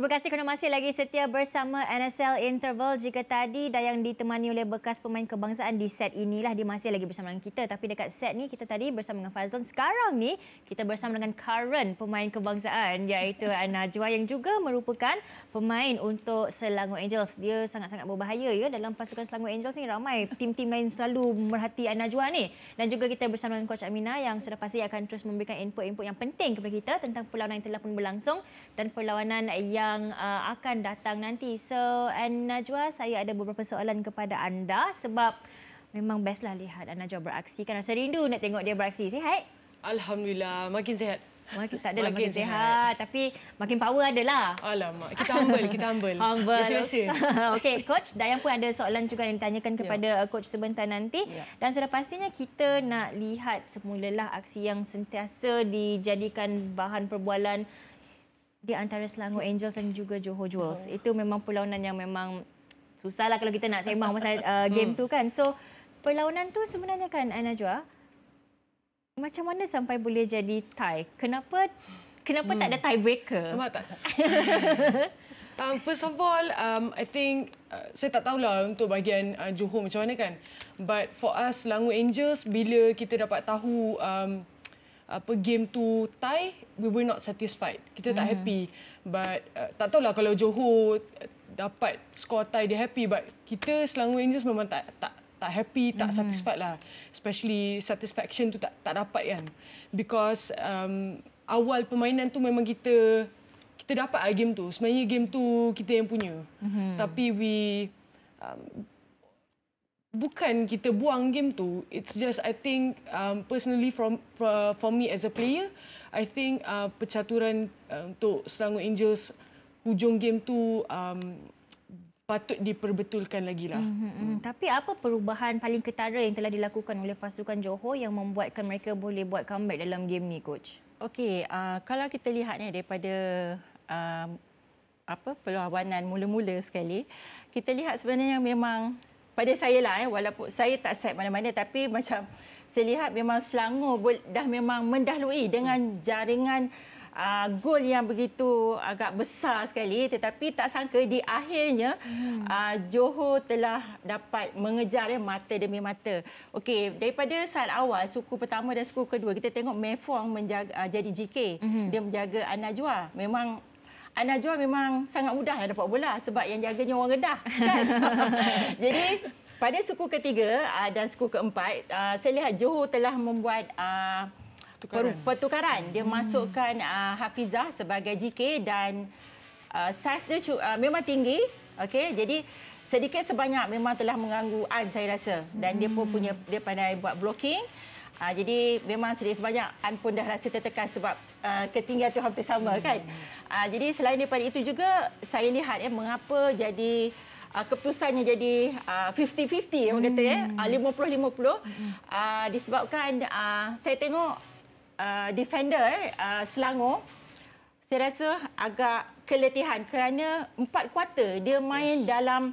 Terima kasih kerana masih lagi setia bersama NSL Interval. Jika tadi yang ditemani oleh bekas pemain kebangsaan di set inilah dia masih lagi bersama dengan kita. Tapi dekat set ni kita tadi bersama dengan Fazlon. Sekarang ni kita bersama dengan current pemain kebangsaan iaitu Najwa yang juga merupakan pemain untuk Selangor Angels. Dia sangat-sangat berbahaya ya dalam pasukan Selangor Angels ni ramai tim-tim lain selalu merhati Najwa ni. Dan juga kita bersama dengan Coach Amina yang sudah pasti akan terus memberikan input-input yang penting kepada kita tentang perlawanan yang telah pun berlangsung dan perlawanan yang yang uh, akan datang nanti. So, and Najwa, saya ada beberapa soalan kepada anda sebab memang bestlah lihat Najwa beraksi. Kan rasa rindu nak tengok dia beraksi. Sihat? Alhamdulillah, makin sihat. Makin tak ada makin, makin sihat. sihat. tapi makin power adalah. Alamak, kita humble, kita humble. humble. Biasa-biasa. Okey, coach, Dayang pun ada soalan juga yang ditanyakan ya. kepada yeah. Uh, coach sebentar nanti. Yeah. Dan sudah pastinya kita nak lihat semulalah aksi yang sentiasa dijadikan bahan perbualan di antara Selangor ya. Angels dan juga Johor Jewels. Oh. Itu memang perlawanan yang memang susahlah kalau kita nak sembang masa uh, game hmm. tu kan. So perlawanan tu sebenarnya kan Jua, macam mana sampai boleh jadi tie? Kenapa kenapa hmm. tak ada tiebreaker? Nampak tak? Um, first of all, um, I think uh, saya tak tahulah untuk bahagian uh, Johor macam mana kan. But for us, Langu Angels, bila kita dapat tahu um, apa game tu tie we were not satisfied kita tak mm-hmm. happy but uh, tak lah kalau johor uh, dapat score tie dia happy but kita selangor angels memang tak tak tak happy tak mm-hmm. satisfied lah especially satisfaction tu tak tak dapat kan because um, awal permainan tu memang kita kita dapat lah game tu sebenarnya game tu kita yang punya mm-hmm. tapi we um, bukan kita buang game tu it's just i think um personally from uh, for me as a player i think uh, percaturan uh, untuk Selangor Angels hujung game tu um patut diperbetulkan lagi lah. Mm-hmm. Mm. Tapi apa perubahan paling ketara yang telah dilakukan oleh pasukan Johor yang membuatkan mereka boleh buat comeback dalam game ni coach? Okey, uh, kalau kita lihatnya daripada uh, apa perlawanan mula-mula sekali, kita lihat sebenarnya yang memang pada saya lah eh walaupun saya tak set mana-mana tapi macam saya lihat memang Selangor dah memang mendahului dengan jaringan Uh, gol yang begitu agak besar sekali tetapi tak sangka di akhirnya hmm. uh, Johor telah dapat mengejar ya, mata demi mata. Okey, daripada saat awal suku pertama dan suku kedua kita tengok Mefong menjaga uh, jadi GK. Hmm. Dia menjaga Anajwa. Memang Ana Jua memang sangat mudah nak dapat bola sebab yang jaganya orang redah. Kan? Jadi pada suku ketiga uh, dan suku keempat, uh, saya lihat Johor telah membuat uh, pertukaran. pertukaran. Dia hmm. masukkan uh, Hafizah sebagai JK dan uh, size dia uh, memang tinggi. Okay? Jadi sedikit sebanyak memang telah mengganggu An saya rasa. Dan hmm. dia pun punya hmm. dia pandai buat blocking. Uh, jadi memang serius banyak. An pun dah rasa tertekan sebab uh, ketinggian tu hampir sama kan? hmm. kan. Uh, jadi selain daripada itu juga saya lihat ya mengapa jadi uh, keputusannya jadi uh, 50-50 eh? hmm. orang ya. Eh? Uh, 50-50 uh, disebabkan uh, saya tengok uh, defender uh, Selangor saya rasa agak keletihan kerana empat kuarter dia main Ish. dalam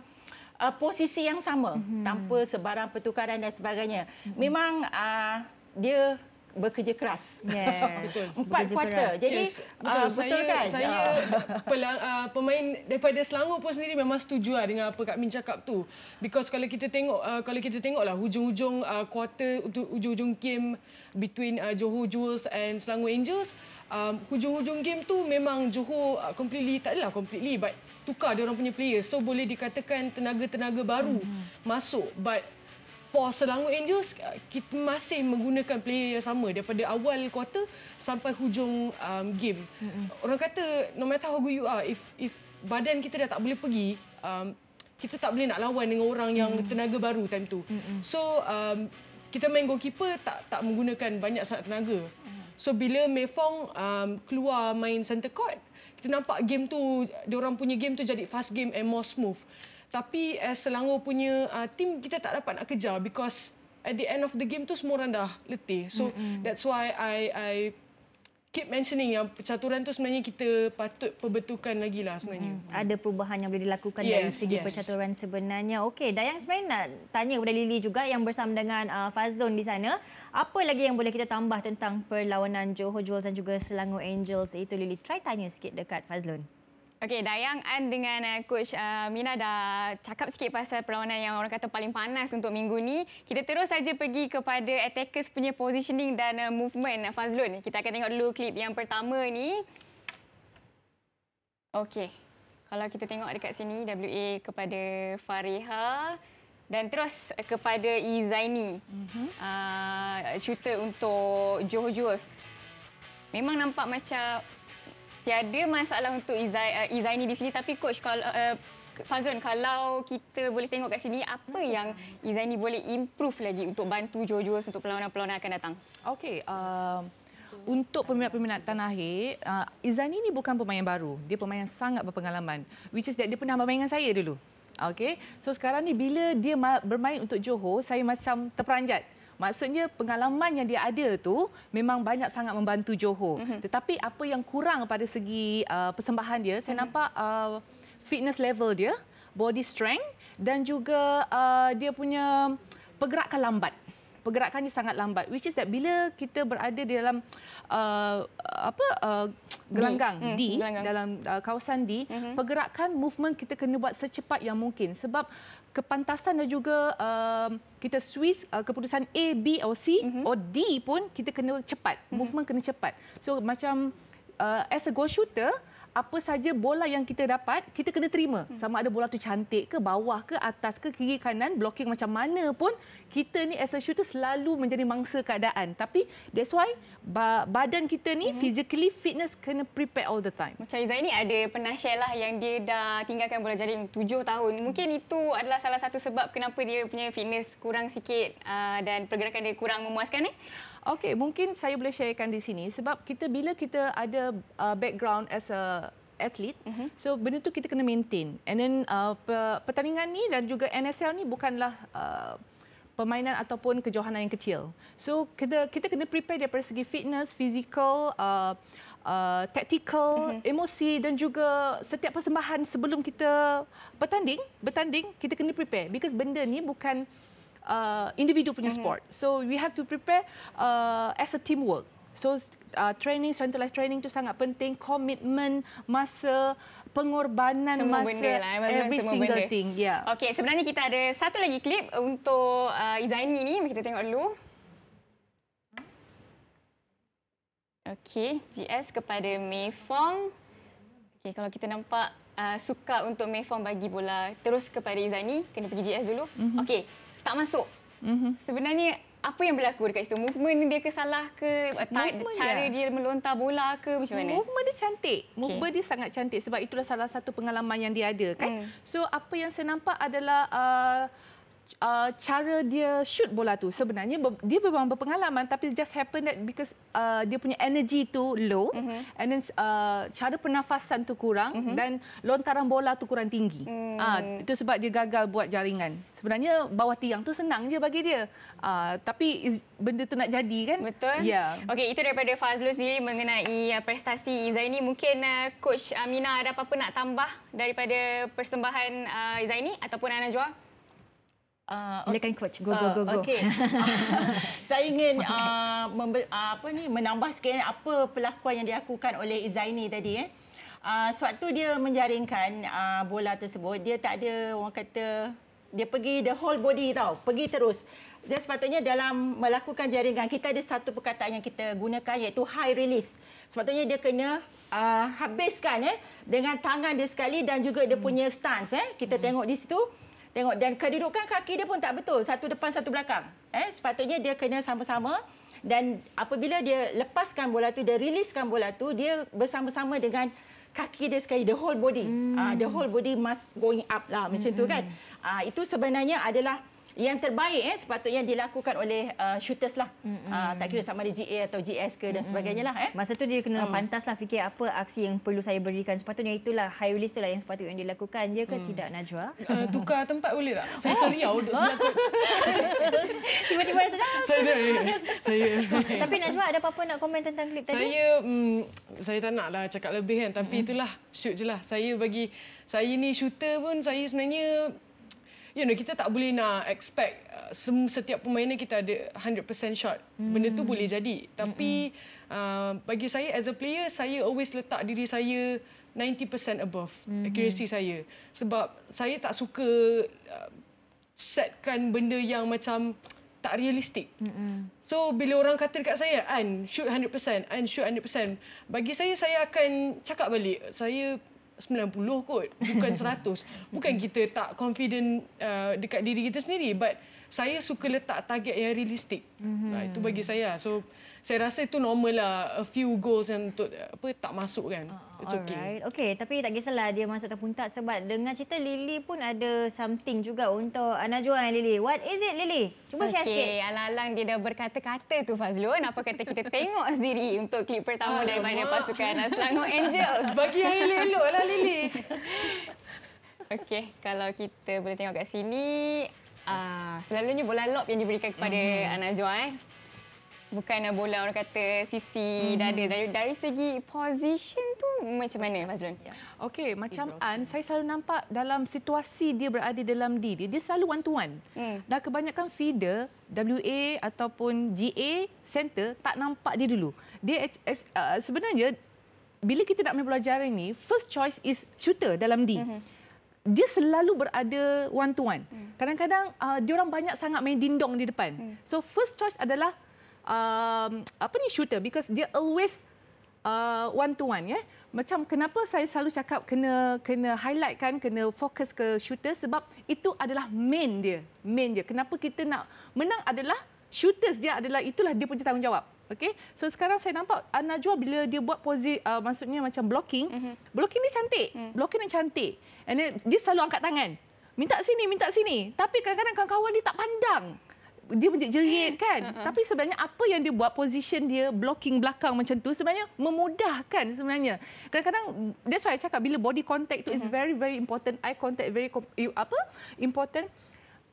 uh, posisi yang sama mm-hmm. tanpa sebarang pertukaran dan sebagainya. Mm-hmm. Memang uh, dia bekerja keras. Yes. Betul. Empat kuarter. Jadi yes. Ah, betul, uh, betul saya, kan? Saya ah. pelang, uh, pemain daripada Selangor pun sendiri memang setuju lah dengan apa Kak Min cakap tu. Because kalau kita tengok uh, kalau kita tengoklah hujung-hujung uh, quarter untuk hujung-hujung game between uh, Johor Jewels and Selangor Angels, um, hujung-hujung game tu memang Johor uh, completely tak adalah completely but tukar dia orang punya player. So boleh dikatakan tenaga-tenaga baru mm-hmm. masuk but for Selangor Angels eh, kita masih menggunakan player yang sama daripada awal kuarter sampai hujung um, game. Mm-hmm. Orang kata no matter how good you are if if badan kita dah tak boleh pergi um, kita tak boleh nak lawan dengan orang yang mm. tenaga baru time tu. Mm-hmm. So um, kita main goalkeeper tak tak menggunakan banyak sangat tenaga. Mm. So bila Mefong um, keluar main center court kita nampak game tu dia orang punya game tu jadi fast game and more smooth. Tapi as eh, Selangor punya uh, team kita tak dapat nak kejar because at the end of the game tu semua orang dah letih. So mm-hmm. that's why I I keep mentioning yang percaturan tu sebenarnya kita patut perbetulkan lagi lah sebenarnya. Mm-hmm. Ada perubahan yang boleh dilakukan yes, dari segi yes. percaturan sebenarnya. Okey, Dayang sebenarnya nak tanya kepada Lily juga yang bersama dengan uh, Fazlon di sana. Apa lagi yang boleh kita tambah tentang perlawanan Johor Jewels dan juga Selangor Angels itu Lily? Try tanya sikit dekat Fazlon. Okey, Dayang An dengan uh, Coach eh, Mina dah cakap sikit pasal perlawanan yang orang kata paling panas untuk minggu ni. Kita terus saja pergi kepada attackers punya positioning dan eh, movement Fazlun. Kita akan tengok dulu klip yang pertama ni. Okey. Kalau kita tengok dekat sini WA kepada Fariha dan terus kepada Izaini. Mhm. Uh, shooter untuk Johor Jewels. Memang nampak macam tiada masalah untuk Izai uh, eh, Izai ni di sini tapi coach kalau uh, eh, Fazlan, kalau kita boleh tengok kat sini, apa hmm. yang Izaini boleh improve lagi untuk bantu Jojo untuk pelawanan-pelawanan akan datang? Okey, uh, untuk peminat-peminat tanah air, uh, Izaini ni bukan pemain baru. Dia pemain yang sangat berpengalaman. Which is that dia pernah bermain dengan saya dulu. Okey, so sekarang ni bila dia bermain untuk Johor, saya macam terperanjat. Maksudnya pengalaman yang dia ada tu memang banyak sangat membantu Johor. Mm-hmm. Tetapi apa yang kurang pada segi uh, persembahan dia, saya mm-hmm. nampak uh, fitness level dia, body strength dan juga uh, dia punya pergerakan lambat pergerakannya sangat lambat which is that bila kita berada di dalam uh, apa uh, gelanggang D, hmm, D gelanggang. dalam uh, kawasan D mm-hmm. pergerakan movement kita kena buat secepat yang mungkin sebab kepantasan dan juga uh, kita switch uh, keputusan A B atau C mm-hmm. or D pun kita kena cepat mm-hmm. movement kena cepat so macam uh, as a goal shooter apa saja bola yang kita dapat, kita kena terima. Hmm. Sama ada bola tu cantik ke, bawah ke, atas ke, kiri kanan, blocking macam mana pun, kita ni as a shooter selalu menjadi mangsa keadaan. Tapi that's why badan kita ni hmm. physically fitness kena prepare all the time. Macam Izzah ni ada pernah share lah yang dia dah tinggalkan bola jaring tujuh tahun. Mungkin itu adalah salah satu sebab kenapa dia punya fitness kurang sikit uh, dan pergerakan dia kurang memuaskan. Eh? Okey, mungkin saya boleh sharekan di sini sebab kita bila kita ada uh, background as a atlet, mm-hmm. so benda tu kita kena maintain. And then uh, pertandingan ni dan juga NSL ni bukanlah uh, permainan ataupun kejohanan yang kecil. So kita kita kena prepare daripada segi fitness, physical, uh, uh, tactical, mm-hmm. emosi dan juga setiap persembahan sebelum kita bertanding, bertanding kita kena prepare because benda ni bukan uh, individu punya mm-hmm. sport. So we have to prepare uh, as a teamwork. So uh, training, centralized training itu sangat penting. Komitmen masa pengorbanan semua masa benda lah, eh. every semua single benda. thing yeah okey sebenarnya kita ada satu lagi klip untuk uh, Izaini ni mari kita tengok dulu Okay, GS kepada Mei Fong. Okay, kalau kita nampak uh, suka untuk Mei Fong bagi bola terus kepada Izaini kena pergi GS dulu mm-hmm. okey tak masuk. Mm-hmm. Sebenarnya apa yang berlaku dekat situ? Movement dia ke salah ke? Movement cara dia. dia melontar bola ke macam mana? Movement dia cantik. Okay. Movement dia sangat cantik sebab itulah salah satu pengalaman yang dia ada kan. Mm. So apa yang saya nampak adalah uh, uh, cara dia shoot bola tu sebenarnya dia memang berpengalaman tapi just happen that because uh, dia punya energy tu low mm-hmm. and then uh, cara pernafasan tu kurang mm-hmm. dan lontaran bola tu kurang tinggi. Mm. Uh, itu sebab dia gagal buat jaringan. Sebenarnya bawah tiang tu senang je bagi dia. Uh, tapi benda tu nak jadi kan? Betul. Yeah. Okey itu daripada Fazlul sendiri mengenai uh, prestasi Izaini mungkin uh, coach Amina ada apa-apa nak tambah daripada persembahan uh, Izaini ataupun Ana Jua? Uh, Silakan coach. Go uh, go ah, go go. Okay. Ah, saya ingin uh, uh, apa ni menambah sekian apa pelakuan yang dilakukan oleh Izaini tadi eh. Uh, sewaktu dia menjaringkan uh, bola tersebut, dia tak ada orang kata dia pergi the whole body tau. Pergi terus. Dia sepatutnya dalam melakukan jaringan kita ada satu perkataan yang kita gunakan iaitu high release. Sepatutnya dia kena uh, habiskan eh dengan tangan dia sekali dan juga dia punya stance eh. Kita hmm. tengok di situ. Tengok dan kedudukan kaki dia pun tak betul. Satu depan, satu belakang. Eh, sepatutnya dia kena sama-sama dan apabila dia lepaskan bola tu, dia releasekan bola tu, dia bersama-sama dengan kaki dia sekali the whole body. Hmm. Uh, the whole body must going up lah macam hmm. tu hmm, kan. Uh, itu sebenarnya adalah yang terbaik eh sepatutnya dilakukan oleh uh, shooters lah. Mm-hmm. Uh, tak kira sama ada GA atau GS ke dan mm-hmm. sebagainya lah eh. Masa tu dia kena mm. pantas lah fikir apa aksi yang perlu saya berikan. Sepatutnya itulah high release tu lah yang sepatutnya dilakukan. Ya ke mm. tidak Najwa? Uh, tukar tempat boleh tak? Saya oh. sorry lah duduk sebelah coach. Tiba-tiba rasa macam Saya tak. Saya. Tapi Najwa ada apa-apa nak komen tentang klip tadi? Saya mm, saya tak nak lah cakap lebih kan. Tapi mm. itulah shoot je lah. Saya bagi saya ni shooter pun saya sebenarnya you know kita tak boleh nak expect uh, setiap pemain kita ada 100% shot mm. benda tu hmm. boleh jadi tapi hmm. uh, bagi saya as a player saya always letak diri saya 90% above hmm accuracy saya sebab saya tak suka uh, setkan benda yang macam tak realistik. Mm-hmm. So bila orang kata dekat saya an shoot 100%, an shoot 100%, bagi saya saya akan cakap balik saya 90 kot bukan 100 bukan kita tak confident uh, dekat diri kita sendiri but saya suka letak target yang realistik mm-hmm. uh, itu bagi saya so saya rasa itu normal lah a few goals yang untuk apa tak masuk kan ah, it's okay Alright. okay tapi tak kisahlah dia masuk ataupun tak sebab dengan cerita Lily pun ada something juga untuk Najwa dan Lily what is it Lily cuba okay. share sikit okay alang dia dah berkata-kata tu Fazlun apa kata kita tengok sendiri untuk klip pertama dari mana pasukan Selangor Angels bagi yang Lily lah Lily Okey, kalau kita boleh tengok kat sini, uh, selalunya bola lob yang diberikan kepada mm-hmm. Najwa. Eh bukan nak bola orang kata sisi hmm. dada dari, dari segi position tu macam mana Mazrun? Ya. Okey, macam Ibrahim. An saya selalu nampak dalam situasi dia berada dalam D dia dia selalu one to one. Hmm. Dan kebanyakan feeder WA ataupun GA center tak nampak dia dulu. Dia uh, sebenarnya bila kita nak main bola jaring ni first choice is shooter dalam D. Hmm. Dia selalu berada one to one. Kadang-kadang uh, dia orang banyak sangat main dindong di depan. Hmm. So first choice adalah um, apa ni shooter because dia always uh, one to one ya. Yeah? Macam kenapa saya selalu cakap kena kena highlight kan, kena fokus ke shooter sebab itu adalah main dia. Main dia. Kenapa kita nak menang adalah shooters dia adalah itulah dia punya tanggungjawab. Okay, so sekarang saya nampak Anajwa bila dia buat posisi, uh, maksudnya macam blocking, mm-hmm. blocking ni cantik, mm. blocking ni cantik. And then dia selalu angkat tangan, minta sini, minta sini. Tapi kadang-kadang kawan-kawan dia tak pandang dia menjerit-jerit kan. Uh ha, -huh. Ha. Tapi sebenarnya apa yang dia buat, position dia blocking belakang macam tu sebenarnya memudahkan sebenarnya. Kadang-kadang, that's why I cakap bila body contact tu uh -huh. is mm-hmm. very, very important. Eye contact very, apa? Important.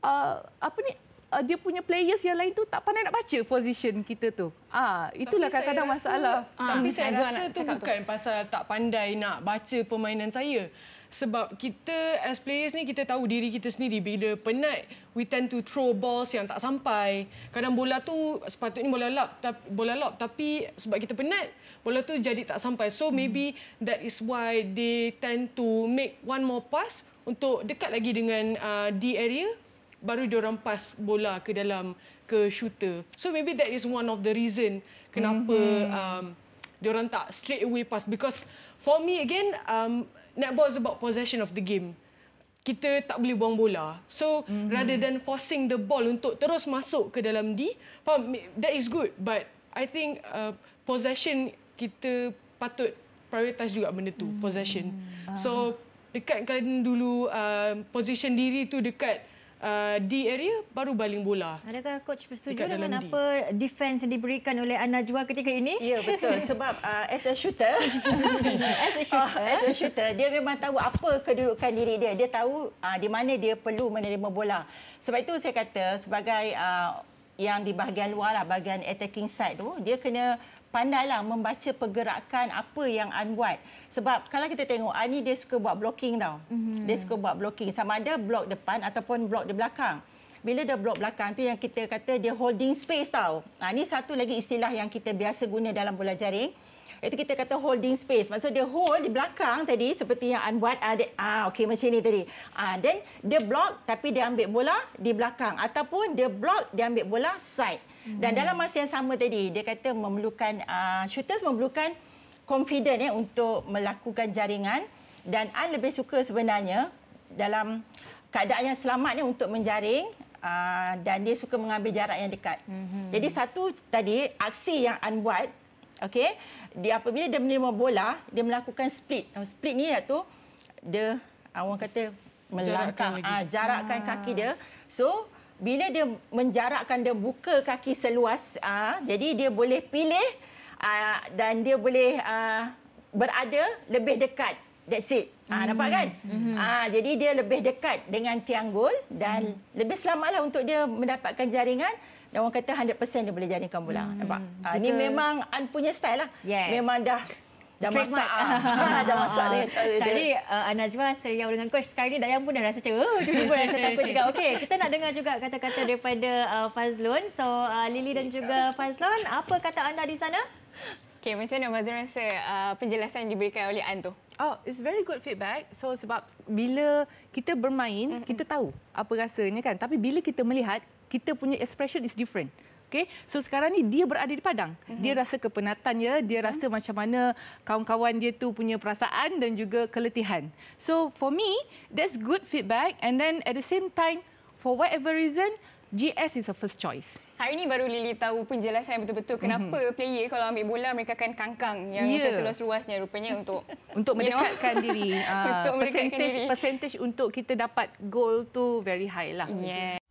Uh, apa ni? uh, dia punya players yang lain tu tak pandai nak baca position kita tu. Ah, itulah kadang-kadang masalah. Ah, tapi saya Azwar rasa tu bukan tu. pasal tak pandai nak baca permainan saya. Sebab kita as players ni kita tahu diri kita sendiri bila penat we tend to throw balls yang tak sampai. Kadang bola tu sepatutnya bola lap, tapi bola lap. tapi sebab kita penat bola tu jadi tak sampai. So hmm. maybe that is why they tend to make one more pass untuk dekat lagi dengan uh, D area baru dia orang pass bola ke dalam ke shooter. So maybe that is one of the reason kenapa mm-hmm. um dia orang tak straight away pass because for me again um netball is about possession of the game. Kita tak boleh buang bola. So mm-hmm. rather than forcing the ball untuk terus masuk ke dalam D, faham? that is good but I think uh, possession kita patut prioritas juga benda tu, mm-hmm. possession. Uh-huh. So dekatkan dulu uh, position diri tu dekat Uh, di area baru baling bola. Adakah coach bersetuju dengan D. apa defense diberikan oleh Anajwa ketika ini? Ya betul sebab uh, as a shooter as a shooter uh, as a eh? shooter dia memang tahu apa kedudukan diri dia. Dia tahu uh, di mana dia perlu menerima bola. Sebab itu saya kata sebagai uh, yang di bahagian luar lah, bahagian attacking side tu dia kena pandailah membaca pergerakan apa yang An buat. Sebab kalau kita tengok Ani dia suka buat blocking tau. Mm-hmm. Dia suka buat blocking sama ada blok depan ataupun blok di belakang. Bila dia blok belakang tu yang kita kata dia holding space tau. Ha, ini satu lagi istilah yang kita biasa guna dalam bola jaring. Itu kita kata holding space. Maksud dia hold di belakang tadi seperti yang An ada ah okay macam ni tadi. Ah then dia block tapi dia ambil bola di belakang ataupun dia block dia ambil bola side. Dan hmm. dalam masa yang sama tadi dia kata memerlukan uh, shooters memerlukan confident ya eh, untuk melakukan jaringan dan An lebih suka sebenarnya dalam keadaan yang selamat ni untuk menjaring ah, dan dia suka mengambil jarak yang dekat. Mm-hmm. Jadi satu tadi aksi yang anbuat. Okey. Dia apabila dia menerima bola, dia melakukan split. Split ni iaitu dia ah, orang kata melangkah jarakkan, ah, jarakkan ha. kaki dia. So bila dia menjarakkan dia buka kaki seluas ha, jadi dia boleh pilih ha, dan dia boleh ha, berada lebih dekat. That's it. Ah ha, nampak kan? Hmm. Ah jadi dia lebih dekat dengan tiang gol dan hmm. lebih selamatlah untuk dia mendapatkan jaringan. Dan orang kata 100% dia boleh jadikan bola. Hmm. Nampak? Jika... Ah, Ini memang An punya style lah. Yes. Memang dah dah masak. Ha, dah masak dengan cara dia. Tadi uh, Anajwa seriau dengan coach. Sekarang ni Dayang pun dah rasa macam, oh, cuba pun rasa takut juga. Okey, kita nak dengar juga kata-kata daripada uh, Fazlun. So, uh, Lily dan juga Fazlon, apa kata anda di sana? Okey, macam mana Mazlun rasa uh, penjelasan yang diberikan oleh An tu? Oh, it's very good feedback. So sebab bila kita bermain, mm-hmm. kita tahu apa rasanya kan. Tapi bila kita melihat, kita punya expression is different. Okay? So sekarang ni dia berada di Padang. Mm-hmm. Dia rasa kepenatan ya, dia mm-hmm. rasa macam mana kawan-kawan dia tu punya perasaan dan juga keletihan. So for me, that's good feedback and then at the same time for whatever reason GS is the first choice. Hari ini baru Lily tahu penjelasan betul-betul kenapa mm-hmm. player kalau ambil bola mereka akan kangkang yang yeah. macam seluas-luasnya rupanya untuk ah, untuk mendekatkan diri. Uh, untuk percentage, mendekatkan diri. percentage untuk kita dapat goal tu very high lah. Yeah.